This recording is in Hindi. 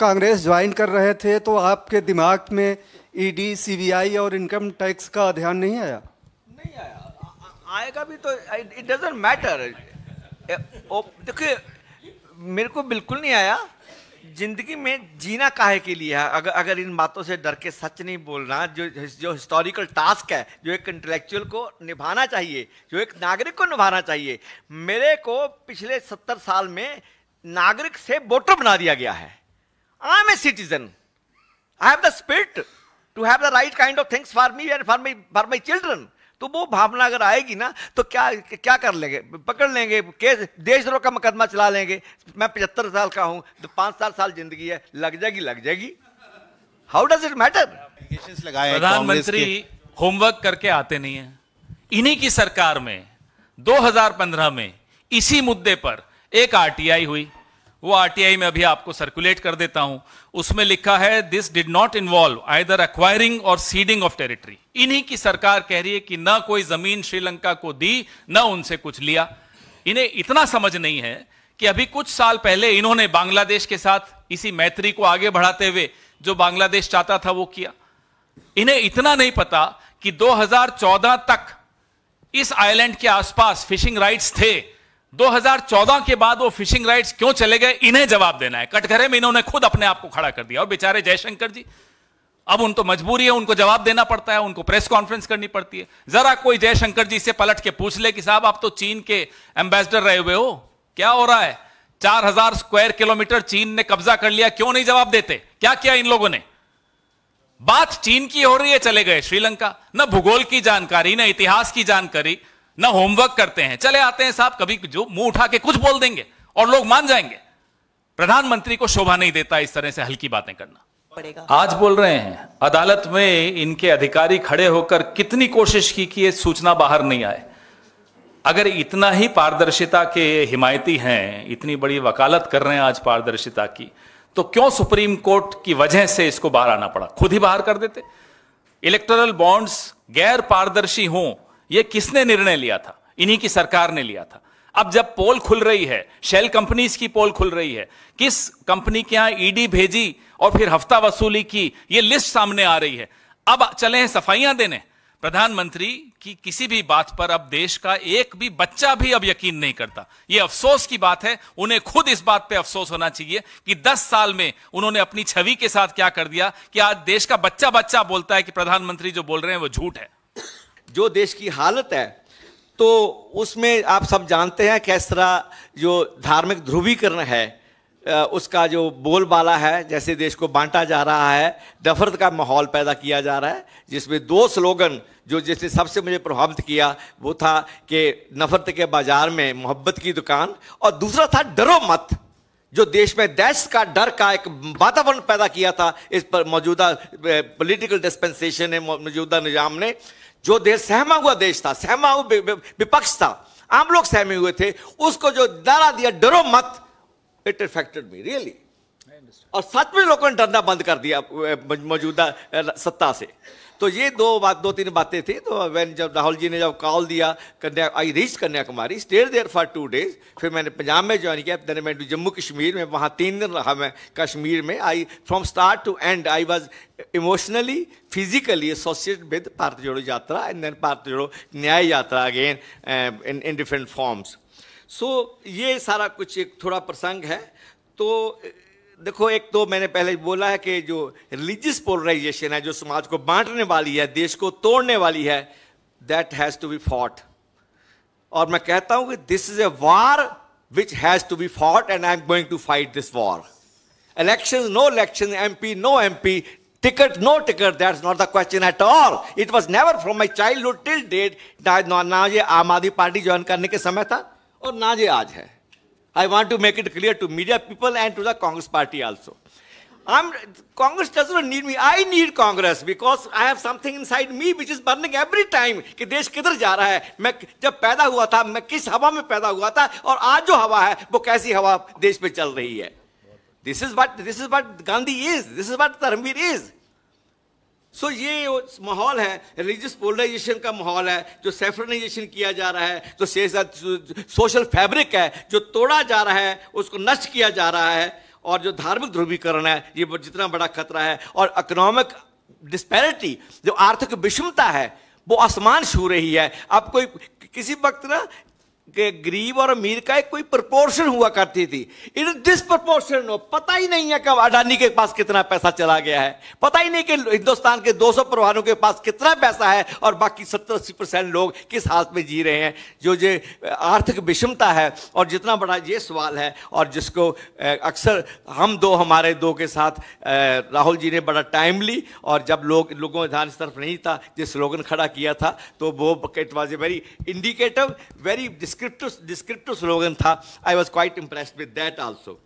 कांग्रेस ज्वाइन कर रहे थे तो आपके दिमाग में ईडी e सीबीआई और इनकम टैक्स का अध्ययन नहीं आया नहीं आया आ, आएगा भी तो इट डजेंट मैटर देखिए मेरे को बिल्कुल नहीं आया जिंदगी में जीना काहे के लिए है अगर अगर इन बातों से डर के सच नहीं बोलना जो जो हिस्टोरिकल टास्क है जो एक इंटेलेक्चुअल को निभाना चाहिए जो एक नागरिक को निभाना चाहिए मेरे को पिछले सत्तर साल में नागरिक से वोटर बना दिया गया है I am a citizen I have the spirit to have the right kind of things for me and for me for my children तो वो भावना अगर आएगी ना तो क्या क्या कर लेंगे पकड़ लेंगे केस देशद्रोह का मुकदमा चला लेंगे मैं पचहत्तर साल का हूं तो पांच साल साल जिंदगी है लग जाएगी लग जाएगी हाउ डज इट मैटर प्रधानमंत्री होमवर्क करके आते नहीं है इन्हीं की सरकार में 2015 में इसी मुद्दे पर एक आरटीआई हुई वो आरटीआई में अभी आपको सर्कुलेट कर देता हूं उसमें लिखा है this did not involve either acquiring और सीडिंग ऑफ टेरिटरी इन्हीं की सरकार कह रही है कि ना कोई जमीन श्रीलंका को दी ना उनसे कुछ लिया इन्हें इतना समझ नहीं है कि अभी कुछ साल पहले इन्होंने बांग्लादेश के साथ इसी मैत्री को आगे बढ़ाते हुए जो बांग्लादेश चाहता था वो किया इन्हें इतना नहीं पता कि 2014 तक इस आइलैंड के आसपास फिशिंग राइट्स थे 2014 के बाद वो फिशिंग राइट्स क्यों चले गए इन्हें जवाब देना है कटघरे में इन्होंने खुद अपने आप को खड़ा कर दिया और बेचारे जयशंकर जी अब उनको तो मजबूरी है उनको जवाब देना पड़ता है उनको प्रेस कॉन्फ्रेंस करनी पड़ती है जरा कोई जयशंकर जी से पलट के पूछ ले कि साहब आप तो चीन के एम्बेसडर रहे हुए हो क्या हो रहा है चार हजार स्क्वायर किलोमीटर चीन ने कब्जा कर लिया क्यों नहीं जवाब देते क्या किया इन लोगों ने बात चीन की हो रही है चले गए श्रीलंका न भूगोल की जानकारी न इतिहास की जानकारी ना होमवर्क करते हैं चले आते हैं साहब कभी जो मुंह उठा के कुछ बोल देंगे और लोग मान जाएंगे प्रधानमंत्री को शोभा नहीं देता इस तरह से हल्की बातें करना आज बोल रहे हैं अदालत में इनके अधिकारी खड़े होकर कितनी कोशिश की कि ये सूचना बाहर नहीं आए अगर इतना ही पारदर्शिता के हिमायती हैं इतनी बड़ी वकालत कर रहे हैं आज पारदर्शिता की तो क्यों सुप्रीम कोर्ट की वजह से इसको बाहर आना पड़ा खुद ही बाहर कर देते इलेक्टोरल बॉन्ड्स गैर पारदर्शी हों यह किसने निर्णय लिया था इन्हीं की सरकार ने लिया था अब जब पोल खुल रही है शेल कंपनीज की पोल खुल रही है किस कंपनी के यहां ईडी e भेजी और फिर हफ्ता वसूली की यह लिस्ट सामने आ रही है अब चले हैं सफाइयां देने प्रधानमंत्री की किसी भी बात पर अब देश का एक भी बच्चा भी अब यकीन नहीं करता यह अफसोस की बात है उन्हें खुद इस बात पे अफसोस होना चाहिए कि 10 साल में उन्होंने अपनी छवि के साथ क्या कर दिया कि आज देश का बच्चा बच्चा बोलता है कि प्रधानमंत्री जो बोल रहे हैं वो झूठ है जो देश की हालत है तो उसमें आप सब जानते हैं किस तरह जो धार्मिक ध्रुवीकरण है उसका जो बोलबाला है जैसे देश को बांटा जा रहा है नफरत का माहौल पैदा किया जा रहा है जिसमें दो स्लोगन जो जिसने सबसे मुझे प्रभावित किया वो था कि नफरत के बाजार में मोहब्बत की दुकान और दूसरा था डरो मत जो देश में दहशत का डर का एक वातावरण पैदा किया था इस पर मौजूदा पॉलिटिकल डिस्पेंसेशन ने मौजूदा निजाम ने जो देश सहमा हुआ देश था सहमा हुआ विपक्ष था आम लोग सहमे हुए थे उसको जो नारा दिया डरो मत इट इफेक्टेड मी रियली और सच में लोगों ने डरना बंद कर दिया मौजूदा सत्ता से तो ये दो बात दो तीन बातें थी तो वैन जब राहुल जी ने जब कॉल दिया कन्या I reach Kanyakumari stayed there for two days फिर मैंने पंजाब में ज्वाइन किया देन मैं जम्मू कश्मीर में वहाँ तीन दिन रहा मैं कश्मीर में I from start to end I was emotionally physically associate with Bharat Jodo Yatra and then Bharat Jodo Nyay Yatra again in in different forms so ये सारा कुछ एक थोड़ा प्रसंग है तो देखो एक तो मैंने पहले बोला है कि जो रिलीजियस पोलराइजेशन है जो समाज को बांटने वाली है देश को तोड़ने वाली है that has to be fought और मैं कहता हूं कि this is a war which has to be fought and I am going to fight this war election no election M P no M P no ticket that that's not the question at all it was never from my child till date ना ये आम आदमी पार्टी ज्वाइन करने के समय था और ना ये आज है I want to make it clear to media people and to the Congress party also. I'm, Congress doesn't need me. I need Congress because I have something inside me which is burning every time कि देश किधर जा रहा है मैं जब पैदा हुआ था मैं किस हवा में पैदा हुआ था और आज जो हवा है वो कैसी हवा देश में चल रही है this is what this is what Gandhi is this is what Dharmveer is so so, ये माहौल है रिलीजियस पोलराइजेशन का माहौल है जो सेफरनाइजेशन किया जा रहा है जो सोशल फैब्रिक है जो तोड़ा जा रहा है उसको नष्ट किया जा रहा है और जो धार्मिक ध्रुवीकरण है ये जितना बड़ा खतरा है और इकोनॉमिक डिस्पैरिटी जो आर्थिक विषमता है वो आसमान छू रही है आप कोई किसी वक्त ना कि गरीब और अमीर का एक कोई प्रपोर्शन हुआ करती थी इन इज प्रपोर्शन पता ही नहीं है कब अडानी के पास कितना पैसा चला गया है पता ही नहीं कि हिंदुस्तान के 200 परिवारों के पास कितना पैसा है और बाकी 70 अस्सी परसेंट लोग किस हालत में जी रहे हैं जो जो आर्थिक विषमता है और जितना बड़ा ये सवाल है और जिसको अक्सर हम दो हमारे दो के साथ राहुल जी ने बड़ा टाइमली और जब लोग लोगों ध्यान इस तरफ नहीं था जिस स्लोगन खड़ा किया था तो वो it was a very indicative very descriptive, descriptive slogan tha. I was quite impressed with that also.